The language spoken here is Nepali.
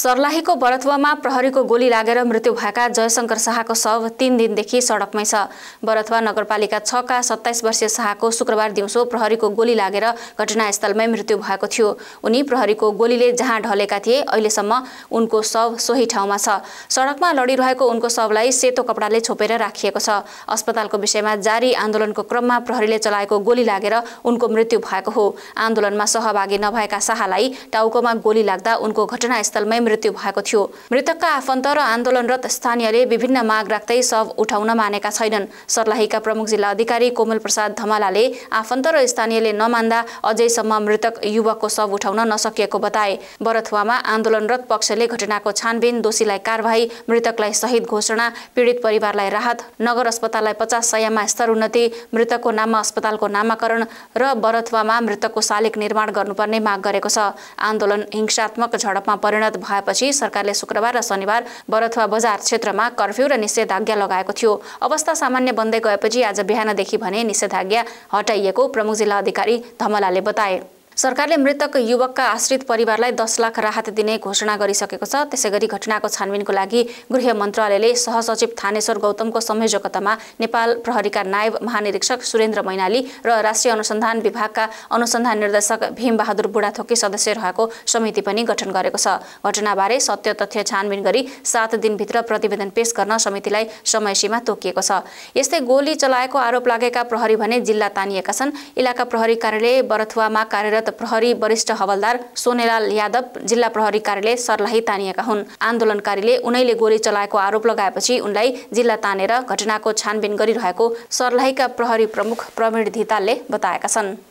सर्लाहीको बरथुवामा प्रहरीको गोली लागेर मृत्यु भएका जयशङ्कर शाहको शव तीन दिनदेखि सडकमै छ बरथुवा नगरपालिका छका सत्ताइस वर्षीय शाहको शुक्रबार दिउँसो प्रहरीको गोली लागेर घटनास्थलमै मृत्यु भएको थियो उनी प्रहरीको गोलीले जहाँ ढलेका थिए अहिलेसम्म उनको शव सोही ठाउँमा छ सडकमा लडिरहेको उनको शवलाई सेतो कपडाले छोपेर राखिएको छ अस्पतालको विषयमा जारी आन्दोलनको क्रममा प्रहरीले चलाएको गोली लागेर उनको मृत्यु भएको हो आन्दोलनमा सहभागी नभएका शाहलाई टाउकोमा गोली लाग्दा उनको घटनास्थलमै मृत्यु भएको थियो मृतकका आफन्त र आन्दोलनरत स्थानीयले विभिन्न माग राख्दै शव उठाउन मानेका छैनन् सर्लाहीका प्रमुख जिल्ला अधिकारी कोमल प्रसाद धमालाले आफन्त र स्थानीयले नमान्दा अझैसम्म मृतक युवकको शव उठाउन नसकिएको बताए बरथुवामा आन्दोलनरत पक्षले घटनाको छानबिन दोषीलाई कारवाही मृतकलाई शहीद घोषणा पीडित परिवारलाई राहत नगर अस्पताललाई पचास सयमा स्तर उन्नति मृतकको नाममा अस्पतालको नामाकरण र बरथुवामा मृतकको शालिक निर्माण गर्नुपर्ने माग गरेको छ आन्दोलन हिंसात्मक झडपमा परिणत भयो पछि सरकारले शुक्रबार र शनिबार बरथुवा बजार क्षेत्रमा कर्फ्यू र निषेधाज्ञा लगाएको थियो अवस्था सामान्य बन्दै गएपछि आज बिहानदेखि भने निषेधाज्ञा हटाइएको प्रमुख जिल्ला अधिकारी धमलाले बताए सरकारले मृतक युवकका आश्रित परिवारलाई दस लाख राहत दिने घोषणा गरिसकेको छ त्यसै गरी घटनाको छानबिनको लागि गृह मन्त्रालयले सहसचिव थानेश्वर गौतमको संयोजकतामा नेपाल प्रहरीका नायब महानिरीक्षक सुरेन्द्र मैनाली र राष्ट्रिय अनुसन्धान विभागका अनुसन्धान निर्देशक भीमबहादुर बुढाथोकी सदस्य रहेको समिति पनि गठन गरेको छ घटनाबारे सत्य तथ्य छानबिन गरी सात दिनभित्र प्रतिवेदन पेश गर्न समितिलाई समयसीमा तोकिएको छ यस्तै गोली चलाएको आरोप लागेका प्रहरी भने जिल्ला तानिएका छन् इलाका प्रहरी कार्यालय बरथुवामा कार्यरत कार्यरत प्रहरी वरिष्ठ हवलदार सोनेलाल यादव जिल्ला प्रहरी कार्यालय सर्लाही तानिएका हुन् आन्दोलनकारीले उनैले गोली चलाएको आरोप लगाएपछि उनलाई जिल्ला तानेर घटनाको छानबिन गरिरहेको सर्लाहीका प्रहरी प्रमुख प्रवीण धितालले बताएका छन्